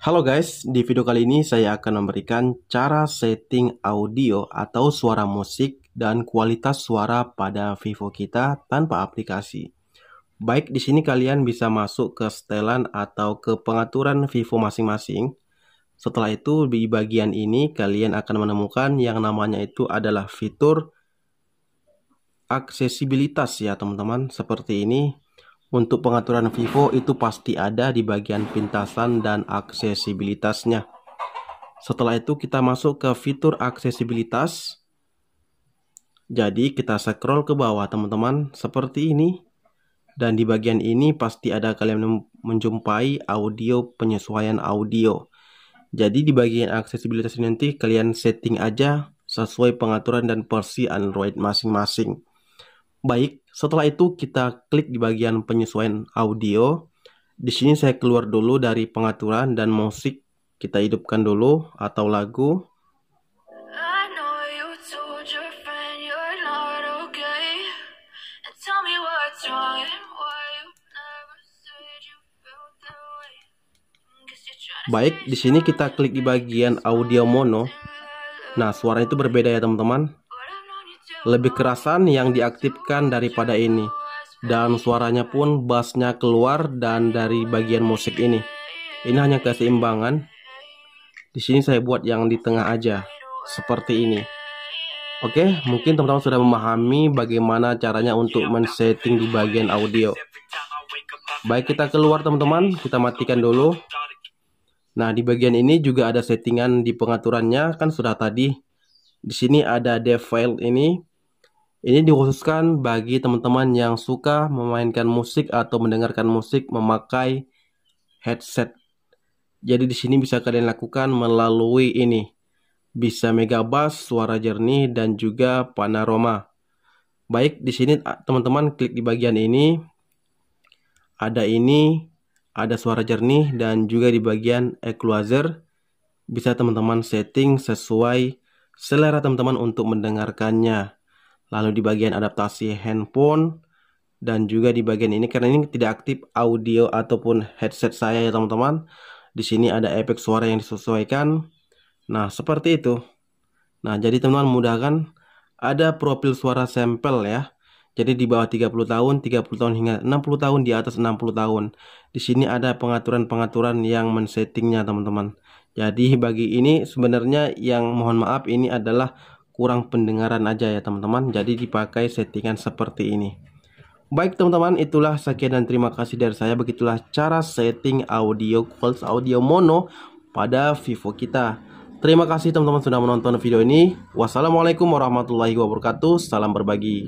Halo guys, di video kali ini saya akan memberikan cara setting audio atau suara musik dan kualitas suara pada Vivo kita tanpa aplikasi. Baik, di sini kalian bisa masuk ke setelan atau ke pengaturan Vivo masing-masing. Setelah itu, di bagian ini kalian akan menemukan yang namanya itu adalah fitur aksesibilitas ya teman-teman, seperti ini untuk pengaturan Vivo itu pasti ada di bagian pintasan dan aksesibilitasnya. Setelah itu kita masuk ke fitur aksesibilitas. Jadi kita scroll ke bawah teman-teman seperti ini. Dan di bagian ini pasti ada kalian menjumpai audio penyesuaian audio. Jadi di bagian aksesibilitas ini nanti kalian setting aja sesuai pengaturan dan versi Android masing-masing. Baik, setelah itu kita klik di bagian penyesuaian audio. Di sini saya keluar dulu dari pengaturan dan musik. Kita hidupkan dulu atau lagu. Baik, di sini kita klik di bagian audio mono. Nah, suara itu berbeda ya teman-teman lebih kerasan yang diaktifkan daripada ini. Dan suaranya pun bassnya keluar dan dari bagian musik ini. Ini hanya keseimbangan. Di sini saya buat yang di tengah aja, seperti ini. Oke, mungkin teman-teman sudah memahami bagaimana caranya untuk men-setting di bagian audio. Baik, kita keluar teman-teman, kita matikan dulu. Nah, di bagian ini juga ada settingan di pengaturannya kan sudah tadi. Di sini ada dev file ini ini dikhususkan bagi teman-teman yang suka memainkan musik atau mendengarkan musik memakai headset. Jadi di sini bisa kalian lakukan melalui ini. Bisa mega bass, suara jernih dan juga panorama. Baik, di sini teman-teman klik di bagian ini. Ada ini, ada suara jernih dan juga di bagian equalizer bisa teman-teman setting sesuai selera teman-teman untuk mendengarkannya lalu di bagian adaptasi handphone dan juga di bagian ini karena ini tidak aktif audio ataupun headset saya ya teman-teman di sini ada efek suara yang disesuaikan nah seperti itu nah jadi teman-teman mudah kan ada profil suara sampel ya jadi di bawah 30 tahun, 30 tahun hingga 60 tahun, di atas 60 tahun. Di sini ada pengaturan-pengaturan yang men-settingnya teman-teman. Jadi bagi ini sebenarnya yang mohon maaf ini adalah kurang pendengaran aja ya teman-teman jadi dipakai settingan seperti ini baik teman-teman itulah sekian dan terima kasih dari saya begitulah cara setting audio calls audio mono pada Vivo kita terima kasih teman-teman sudah menonton video ini wassalamualaikum warahmatullahi wabarakatuh salam berbagi